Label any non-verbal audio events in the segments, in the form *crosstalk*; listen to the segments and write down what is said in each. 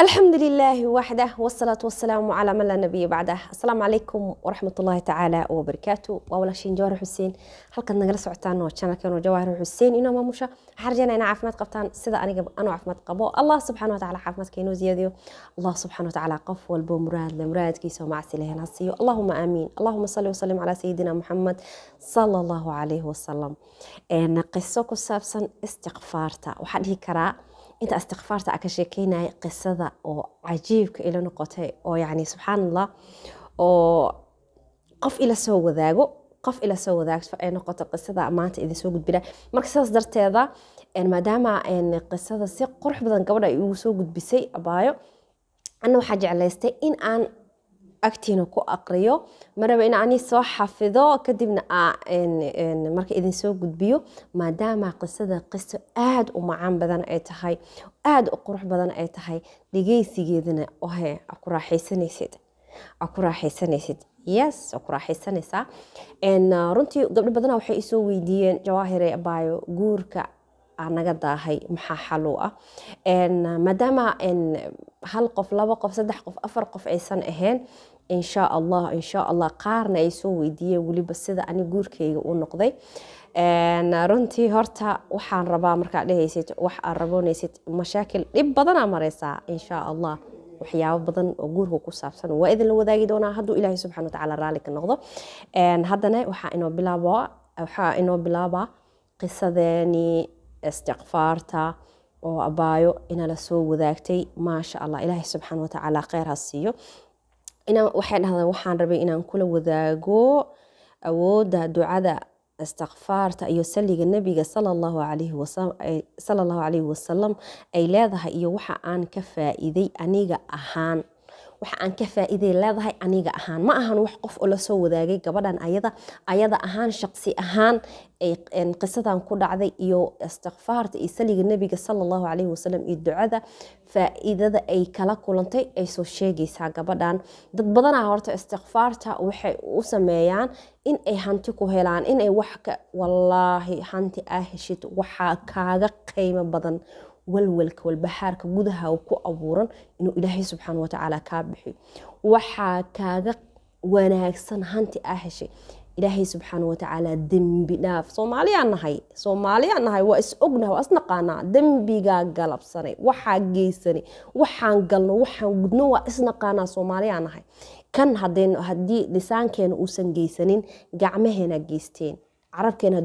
الحمد لله وحده والصلاة والسلام على من لا نبي بعده السلام عليكم ورحمة الله تعالى وبركاته وأول شيء جوار حسين حلقة كنا جلس عتانا وشان كان جوار حسين إنه ما مشى حرجنا أنا عفمت قبطان سدى أنا قب أنا عفمة قبو الله سبحانه وتعالى عفمة كينو زيادو الله سبحانه وتعالى قف والبومراد لمراد كيس ومع سله نصي اللهم آمين اللهم صل وسلم على سيدنا محمد صلى الله عليه وسلم إن إيه، قصة كسابسا استغفارته وحده كراء inta istikfaarta a ka sheekeynaya qisada oo cajiibka ila noqotay oo yani subxaan allah oo qof ila soo wadaago qof ila soo wadaagto ay noqoto qisada maanta idin soo gudbina marka sidaas darteeda maadaama qisada si qurux badan gabadha ay ugu soo gudbisay abaayo ana waxaa jeclaystay in aan agtiina ku aqriyo ma raba in ani soo xafido kadibna marka idin soo gudbiyo maadaama qisada qiso aada u macaan badan ay tahay aada u qurux badan ay tahay dhegeysigeedana he ku raaxaysanaysid a raaxaysanaysid yes waa ku raaxaysanaysaa runtii gabdho badana ah waxay isoo weydiiyeen jawaahire abaayo guurka naga daahay maxaa xalu ah maadaama hal qof laba qof saddex qof afar qof aysan ahayn insha allah insha allah qaarna ay soo weydiiyeen weliba sida ani guurkayga u noqday runtii horta waxaan rabaa markaad dhehaysid wax aad raboonaysid mashaakil dhib badanaa mareysaa insha allah waxyaabo badan oo guurka ku saabsan waa idinla wadaagi doonaa hadduu ilaahay subxana watacaala raalli ka noqdo haddana waxaa inoo bilaabaa waxaa inoo bilaabaa qisadeeni istikfaarta oo abaayo inala soo wadaagtay maasha allah ilaahay subxaana watacaala kheyr ha siiyo inaan waxay dhahdaan waxaan rabay inaan kula wadaago awooda ducada istikfaarta iyo saliga nabiga allahu calayhi wasalam ay leedahay iyo waxa aan ka faa'iiday aniga ahaan waxa aan ka faa'iiday leedahay aniga ahaan ma ahan wax qof oo lasoo wadaagay gabadhan ayada ayada ahaan shaqsi ahaan qisadan ku dhacday iyo istikfaarta iyo saliga nebiga sala allahu caleyhi wasalam iyo ducada faa'iidada ay kala kulantay ay soo sheegaysaa gabadhan dad badanaa ah horta istikfaarta waxay u sameeyaan inay hanti ku helaan in ay wax ka wallaahi hanti aa heshid waxaa kaaga qiimo badan walwalka walbaxaarka gudaha ku abuuran inuu ilaahay subxaana watacaala kaa bixiyo waxaa kaaga wanaagsan hanti aa heshay ilaahay subxaana watacaala dembi dhaaf soomaaliyaa nahay waa is ognahay waa isnaqaanaa dembigaa galabsanay waxaa geysanay waxaan galno waxaan gudno waa isnaqaanaa soomaaliyaa kan haddii lisaankeena uusan geysanin gacmaheena geysteen carabkeena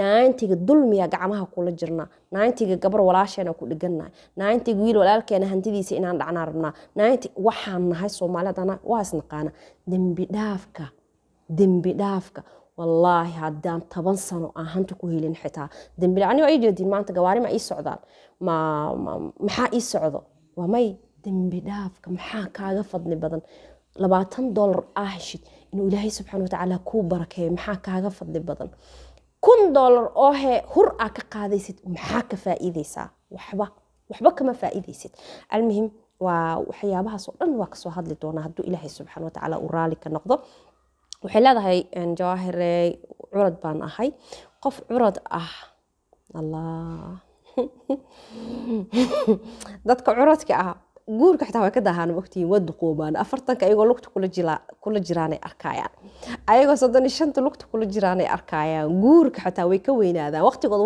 naaintiga dulmiya gacmaha kula jirna naaintiga gabar walaasheena ku dhigannaa naaintiga wiil walaalkeena hantidiisa inaan dhacnaa rabnaa naainti waxaan nahay soomaalidana waa isnaqaana dembi dhaafka dembi dhaafka wallaahi haddaan toban sano aan hanta ku helin xitaa dembi dhaaf anigo ii jeedin maanta gawaari ma ii socdaan ma maxaa ii socdo waa may dembi dhaafka maxaa kaaga fadli badan labaatan dollar ah heshid inuu ilaahay subxaana watacaala kuu barakeeyo maxaa kaaga fadli badan kun dollar oo he hur aa ka qaadaysid maxaa ka faa'iideysaa waxba waxba kama faa'iideysid almuhim waa waxyaabahaas dhan waa kasoo hadli doonaa hadduu ilaahay subxaana watacaala uu raali ka noqdo waxay leedahay jawaahire curad baan ahay qof curad ah allah *laughs* dadka curadka ah guurka xitaa way ka daahaan mogtihiin waa duqoobaan afartanka ayagoo lugta kula jiraanay arkaayaan ayagoo soddon iyo shanta lugta kula jiraanay arkaayaan guurka xitaa way ka weynaadaan waqtigooda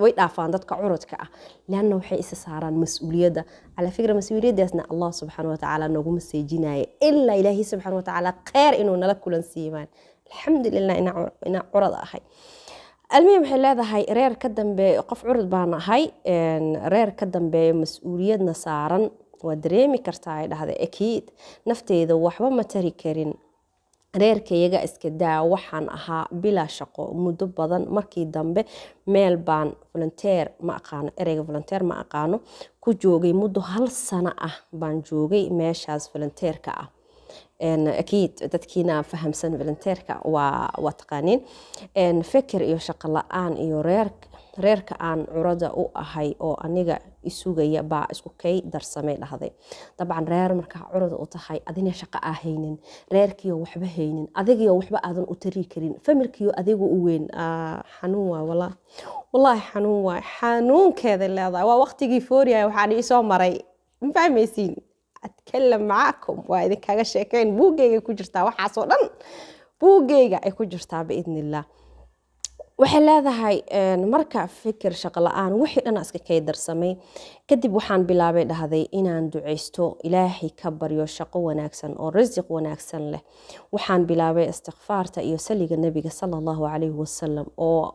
way dhaafaan dadka curadka ah leanna waxay isa saaraan mas-uuliyadda calaa fikra mas-uuliyaddaasna allah subxaana watacaala nagu maseejinaya ilaa ilaahi subxaana watacaala kheyr inuu nala kulan siimaan alxamdulilah inaa curad ahay almihim waxay leedahay reer ka dambeey qof curud baan ahay reer ka dambeeya mas-uuliyadna saaran waa dareemi kartaa ay dhahda akiid nafteeda waxba ma tari karin reerkayaga iska daa waxaan ahaa bilaa shaqo muddo badan markii dambe meel baan volunteer ma aqaano ereyga volunteer ma aqaano ku joogay muddo hal sano ah baan joogay meeshaas volunteerka ah akiid dadkiina fahamsan volunteerka waa waa taqaaniin feker iyo shaqo la-aan iyo reerka reerka aan curada u ahay oo aniga isugaya baa isku kay darsamay dhahday dabcan reer markaa curada u tahay adina shaqo aa haynin reerkiio waxba haynin adigio waxba aadan u tari karin familkiio adigu u weyn ah, xanuun waa walaa wallaahi xanuun waay xanuunkeeda leedahay waa waqtigii fooriyahay waxaan isoo maray ma fahmaysiin atkalam macaakum waa idinkaga sheekeyn buuggeyga ku jirtaa waxaasoo dhan buuggeyga ay ku jirtaa biidnillah waxay leedahay marka fikir shaqo la-aan wixii dhan iska kay darsamay kadib waxaan bilaabay dhahday inaan ducaysto ilaahay ka baryo shaqo wanaagsan oo rasiq wanaagsan leh waxaan bilaabay istikfaarta iyo saliga nebiga sala allahu calayhi wasalam oo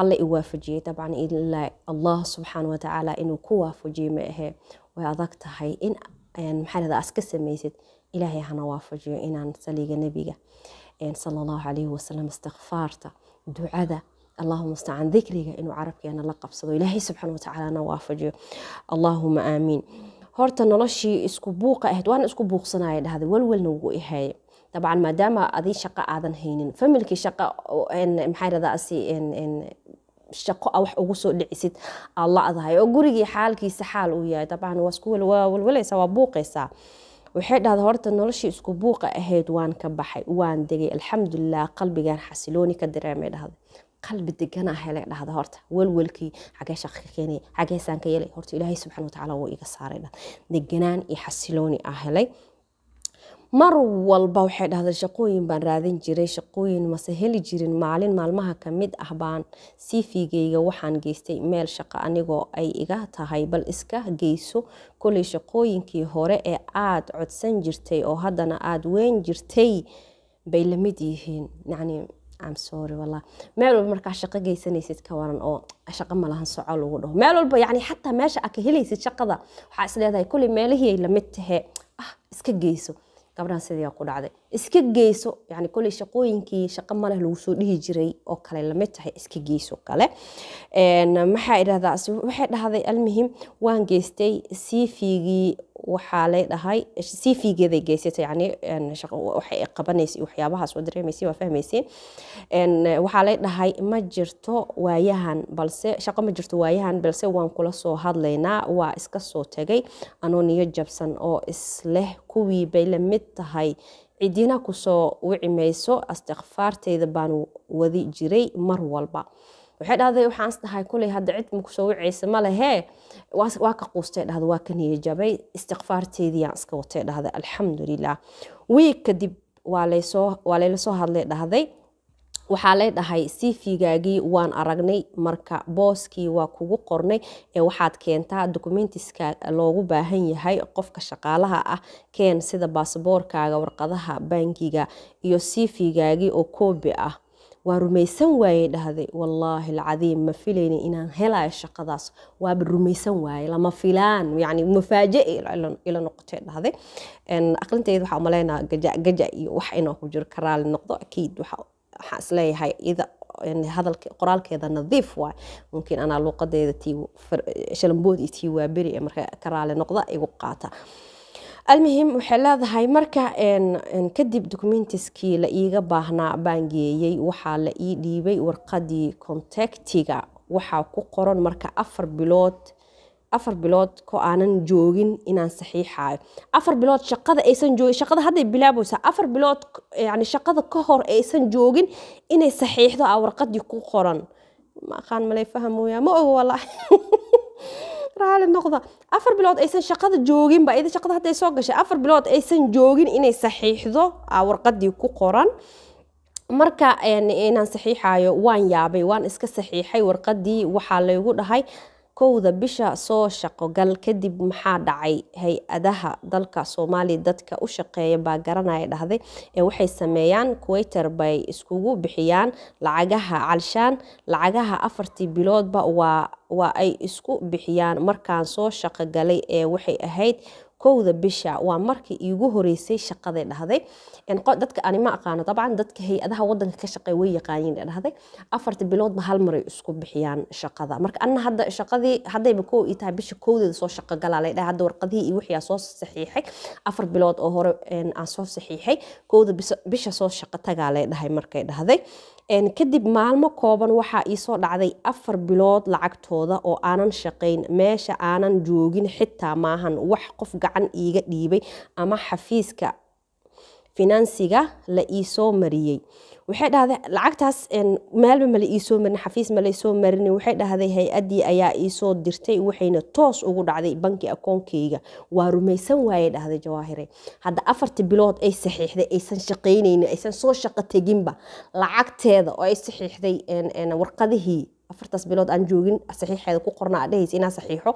alle i waafajiyey dabcan ilaa allah subxaana watacaala inuu ku waafajiyey ma ahee way adag tahay in maxaa aska samaysid ilaahay hana waafajiyo inaan saliga nebiga sala allahu calayhi wasalam istikfaarta ducada allahuma stacaan dikriga inuu carabkeena la qabsado ilaahay subxaana watacaalana waafajiyo allaahuma aamiin horta noloshii isku buuqa ahayd waana isku buuqsanaya dhahday walwalna wuu ihaaye dabcan maadaama adii shaqo aadan haynin familkii shaqo maxaa ah shaqo a wax ugu soo dhicisid aad la-dahay oo gurigii xaalkiisa xaal uu yahay dabcan waa waa buuqaysaa waxay dhahda horta noloshii isku buuqa ahayd waan ka baxay waan degay alxamdulilah qalbigaan xasilooni ka dareemay dhahday qalbi degan ah laga dhahda horta walwalkii xagee shaqka keenay xagee ka yeelay horta ilaahay subxana watacaala wuu iga saaray dhan deganaan iyo xasilooni ah helay mar walba waxay dhahda shaqooyin baan raadin jiray shaqooyin mase heli jirin maalin maalmaha kamid ah baan siifigeyga waxaan geystay meel shaqo anigoo ay iga tahay bal iska geyso koley shaqooyinkii hore ee aada codsan jirtay oo haddana aad weyn jirtay bay lamid yihiin yacni am sorry wallah meel walba markaa shaqo geysanaysid ka waran oo shaqo malahan soco lagu dhaho meel walba yani xataa meesha aa ka helaysid shaqada waxaa isleedahay kulli meelihii ay lamid tahe ah iska geyso gabdhahan sidii ku dhacday iska geyso yani kulli shaqooyinkii shaqo maleh lagu soo dhihi jiray oo kale lamid tahay iska geyso kale maxaa idhahdaa waxay dhahday almuhim waan geystay cv-gii waxaa lay dhahay cvgeeday geysatay yani waxay qabanaysay waxyaabahaas waa dareemaysay waa fahmaysay waxaa lay dhahay ma jirto waayahan balse shaqo ma jirto waayahan balse waan kula soo hadlaynaa waa iska soo tegay anoo niyo jabsan oo isleh kuwii bay la mid tahay cidina kusoo wici mayso astikfaarteyda baan wadi jiray mar walba waxay dhahday waxaan isdhahay kulay hadda cid makusoo wicaysa ma lehee waa ka quustay dhahda waa ka niyajabay istikfaarteediiyaan iska watay dhahda alxamdulilah wiig kadib waa layla soo hadlay dhahday waxaa lay dhahay sifigaagii waan aragnay marka booskii waa kugu qornay ee waxaad keentaa dokumentiska loogu baahan yahay qofka shaqaalaha ah keen sida baasaboorkaaga warqadaha bankiga iyo sifigaagii oo koobi ah waa rumaysan waaye dhahday wallaahi alcadiim ma filayni inaan helayo shaqadaas waaba rumaysan waaye lama filaan yani mafaaje ila noqotee dhahday aqlintayda waxaa umalaynaa gaja iyo wax inoo ku jiro karaali noqdo akiid waxaan isleeyahay ida qoraalkeeda nadiif waay mumkin anaa luuqadeeda t shalambood iyo tii waaberi ee marka karaali noqda igu qaata almuhim waxay leedahay marka kadib documentiskii la iiga baahnaa baan baangeeyey waxaa la ii dhiibay warqadii contactiga waxaa ku qoran marka afar bilood afar bilood ko aanan joogin inaan saxiixayo afar bilood shaqada aysan joogin shaqada hadday bilaabaysaa afar bilood yani shaqada ka hor aysan joogin inay saxiixdo a warqadii ku qoran ma malay fahamooya ma ogo walaahi *laughs* raali noqda afar bilood aysan shaqada joogin ba iyada shaqada hadday soo gashay afar bilood aysan joogin inay saxiixdo warqadii ku qoran marka inaan saxiixayo waan yaabay waan iska saxiixay warqadii waxaa laygu dhahay kowda bisha soo shaqogal kadib maxaa dhacay hay-adaha dalka soomaaliya dadka u shaqeeya baa garanaya dhahday ee waxay sameeyaan kuwayter bay iskugu bixiyaan lacagaha calshaan lacagaha afartii biloodba waa ay isku bixiyaan markaan soo shaqogalay ee waxay ahayd kowda bisha waa markii iigu horeysay shaqaday dhahday dadka ani ma aqaano dabcan dadka hay-adaha wadanka ka shaqeey way yaqaaniin dhahday afarta biloodba hal maray isku bixiyaan shaqada marka anna hadda shaqadii haddayba kow ii tahay bisha kowdeeda soo shaqo galaalay dhahay hadda warqadihii iyo wixii aa soo saxiixay afar bilood oo hore aan soo saxiixay kowda bisha soo shaqo tagaalay dhahay markay dhahday kadib maalmo kooban waxaa iisoo dhacday afar bilood lacagtooda oo aanan shaqayn meesha aanan joogin xitaa maahan wax qof gacan iiga dhiibay ama xafiiska finansiga la iisoo mariyey waxay dhahday lacagtaas meelba mala iisoo marin xafiis mala isoo marin waxay dhahday hay addii ayaa iisoo dirtay waxayna toos ugu dhacday banki akoonkeyga waa rumaysan waaye dhahday jawaahire hadda afarti bilood ay saxiixday aysan shaqaynayn aysan soo shaqo teginba lacagteeda oo ay saxiixday warqadihii afartaas bilood aan joogin saxiixeeda ku qorna adhahays inaa saxiixo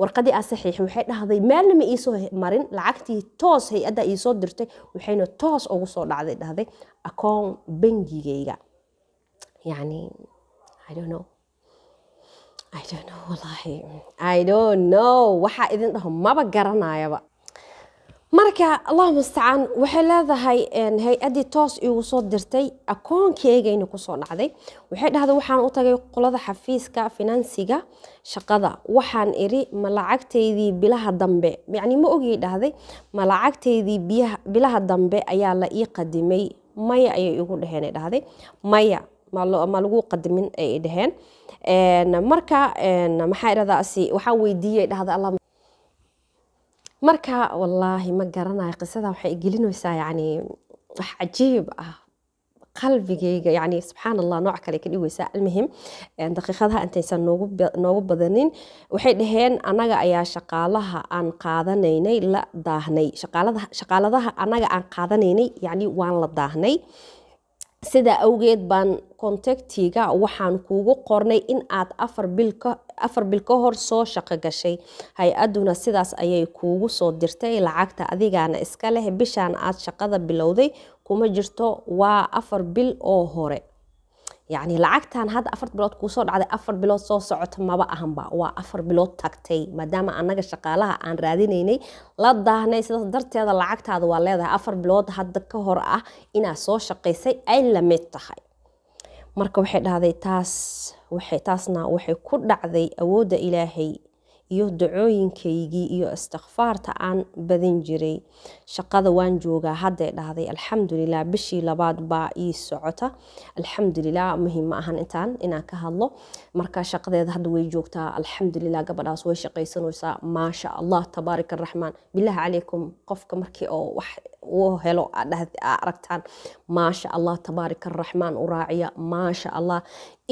warqadii aa saxiixi waxay dhahday meelna ma iisoo marin lacagtii toos hay adda iisoo dirtay waxayna toos ugu soo dhacday dhahday akoon bangigayga yani i don't know i don't know waxaa idin dhaho maba garanayaba marka allahu mustacaan waxay leedahay hay-addii toos igu soo dirtay akoonkaygayna kusoo dhacday waxay dhahday waxaan u tagay qolada xafiiska finansiga shaqada waxaan iri ma lacagtaydii bilaha dambe yacnii ma ogii dhahday ma lacagtaydii bilaha dambe ayaa la ii qadimay maya ayay igu dhaheen ay dhahday maya ma lagu qadimin ay dhaheen marka maxaa dhahdaa waxaan weydiiyey dhahday marka wallaahi ma garanayo qisada waxay gelinaysaa yani wax cajiib ah qalbigayga yani subxaan allah nooc kale ka dhigaysaa almuhim daqiiqadaha intaysan noogu badanin waxay dhaheen anaga ayaa shaqaalaha aan qaadanaynay la daahnay shaqaaladaha anaga aan qaadanaynay yani waan la daahnay sidaa awgeed baan kontaktiga waxaan kuugu qornay in aad afar bil ka hor soo shaqo gashay hay adduna sidaas ayay kuugu soo dirtay lacagta adigaana iska leh bishaan aad shaqada bilowday kuma jirto waa afar bil oo hore yani lacagtan hadda afar bilood kuusoo dhacday afar bilood soo socota maba ahanba waa afar bilood tagtay maadaama annaga shaqaalaha aan raadinaynay la daahnay sidaas darteeda lacagtaada waa leedahay afar bilood hadda ka hor ah inaad soo shaqaysay ay la mid tahay marka waxay dhahday taas waxay taasna waxay ku dhacday awoodda ilaahay iyo dacooyinkaygii iyo istikfaarta aan badin jiray shaqada waan joogaa hadday dhahday alxamdulilah bishii labaad baa ii socota alxamdulilah muhiim ma ahan intaan inaan ka hadlo marka shaqadeeda hadda way joogtaa alxamdulilah gabadhaas way shaqaysanaysaa maasha allah tabaarika araxmaan bilahi calaykum qofka markii oo wax u helo aragtaan maasha allah tabaarika araxmaan u raaciya maasha allah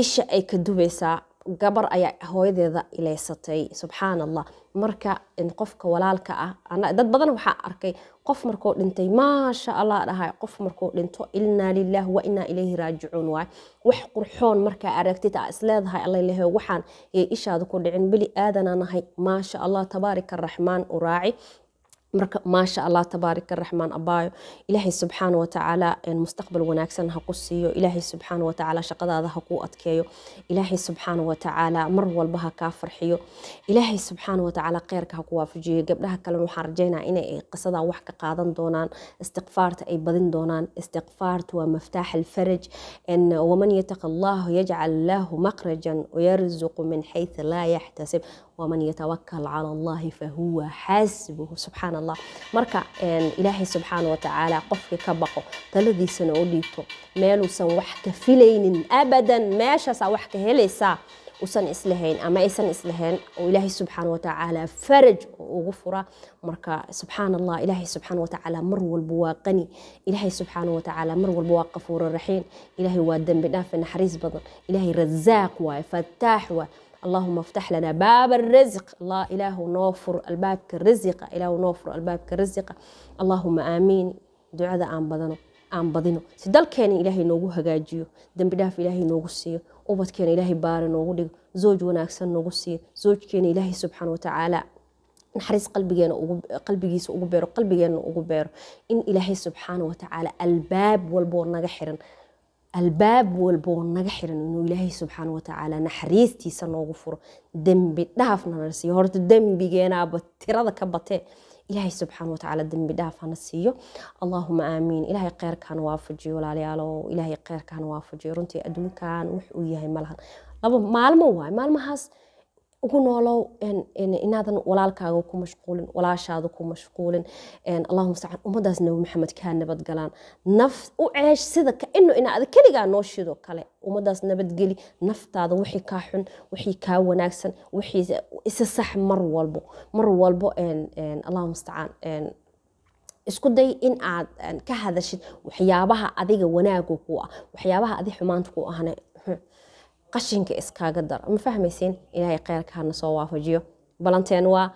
isha ay ka dubaysaa gabar ayaa hooyadeeda ilaysatay subxaana allah marka qofka walaalka ah dad badan waxaa arkay qof markuu dhintay maasha allah dhahay qof markuu dhinto inaa lilaah wa inaa ilayhi raajicuun waay wax qurxoon markaa aragtid aa isleedahay allaleh waxaan yay ishaada ku dhicin beli aadana nahay maasha allah tabaarika araxmaan u raaci marka maasha allah tabaarika raxmaan abaayo ilaahay subxaana watacaala mustaqbal wanaagsan ha ku siiyo ilaahay subxaana watacaala shaqadaada ha kuu adkeeyo ilaahay subxaana watacaala mar walba ha kaa farxiyo ilaahay subxaana watacaala kheyrka ha ku waafajiyo gabdhaha kalena waxaan rajeynaa inay qisadaa wax ka qaadan doonaan istiqfaarta ay badin doonaan istiqfaartu waa maftaax alfaraj waman yataqa allahu yajcal lahu makhrajan wayarzuqu min xaythu laa yaxtasib waman yatawakal cala allahi fahuwa xaasbuhu subxaan allah marka ilaahay subxaana watacaala qofkii ka baqo taladiisana u dhiibto meeluusan wax ka filaynin abadan meeshaasaa wax ka helaysaa usan islahayn ama aysan islahayn oo ilaahay subxaana watacaala faraj ugu fura marka subxaan allah ilaahay subxaana watacaala mar walba waa qani ilaahay subxaana watacaala mar walba waa qafuuro ilaahay waa dembi dhaaf naxariis badan ilaahay rasaaq waaye fataax waaye allahuma ftax lana baaba arasiq allah ilaahu noo fur albaabka rasiqa ilaahu noo fur albaabka rasiqa allahuma aamiin ducada aan badano aan badino si dalkeena ilaahay noogu hagaajiyo dembi dhaaf ilaahay noogu siiyo ubadkeena ilaahay baare noogu dhigo zooj wanaagsan noogu siiyo zoojkeena ilaahay subxaana watacaala naxariis qalbigeena qalbigiisa ugu beero qalbigeena ugu beero in ilaahay subxaana watacaala albaab walboo naga xiran albaab walboo naga xiran inuu ilaahay subxaana watacaala naxariistiisa noogu furo dembi dhaafna nala siiyo horta dembigeenaaba tirada ka batee ilaahay subxaana watacaala dembi dhaaf hana siiyo allaahuma aamiin ilaahay kheyrkaana waafajiyo walaalayaalow ilaahay kheyrkaana waafajiyo runtii adduunkan wux uu yahay malahan laba maalmo waayo maalmahaas ugu noolow inaadan walaalkaaga ku mashquulin walaashaada ku mashquulin allahuma stacaan ummadaas nabi maxamed kaa nabadgalaan naf u ceesh sida kaino inaa keligaa noo shido kale ummadaas nabadgeli naftaada wixii kaa xun wixii kaa wanaagsan wixii isa sax mar walbo mar walbo allahuma stacaan isku day in aad ka hadashid waxyaabaha adiga wanaagga ku ah waxyaabaha adi xumaanta ku ahna qashinka iskaaga dar ma إلهي ilaahay kheyrka hana soo بلانتين وا waa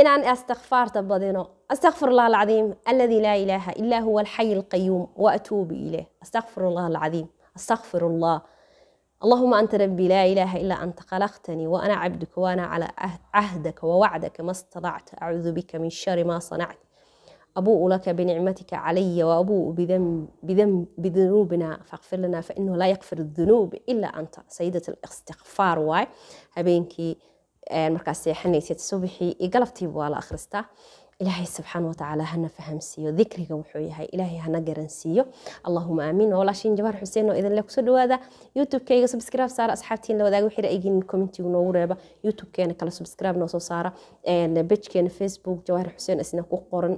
inaan astikfaarta badino استغفر الله العظيم الذي لا إله إلا هو الحي القيوم وأتوب إليه أستغفر الله العظيم أستغفر الله اللهم أنت ربي لا إله إلا أنت خلقتني وأنا عبدك وأنا على أه-، عهدك ووعدك ما استطعت أعوذ بك من شر ما صنعت أبوء لك بنعمتك علي وأبوء بذنب بذنوبنا فاغفر لنا فإنه لا يغفر الذنوب إلا أنت سيدة الاستغفار واي هبينكي markaas seexanaysad subaxii iyo galabtiiba waa la ilaahay subxaan watacaala hana fahamsiiyo dikriga wuxuu yahay ilaahay hana garansiiyo allahuma aamiin walaashiin jabaar xuseen oo idinle kusoo dhawaada youtubekeyga subscribe saara asxaabtiin la wadaag wixii ra'yigiin commentigu noogu reeba youtubekeena kale subscribe noo soo saara bejkeena facebook jawaar xuseen isna ku qoran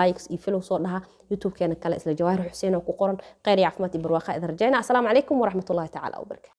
likes iyo filow soo dhaha youtubekeena kale isla jawaar xuseen oo ku qoran kheyr iyo caafimaad iyo barwaaqa idin rajayna asalaamu calaykum waraxmatullahi tacaala wabarakatu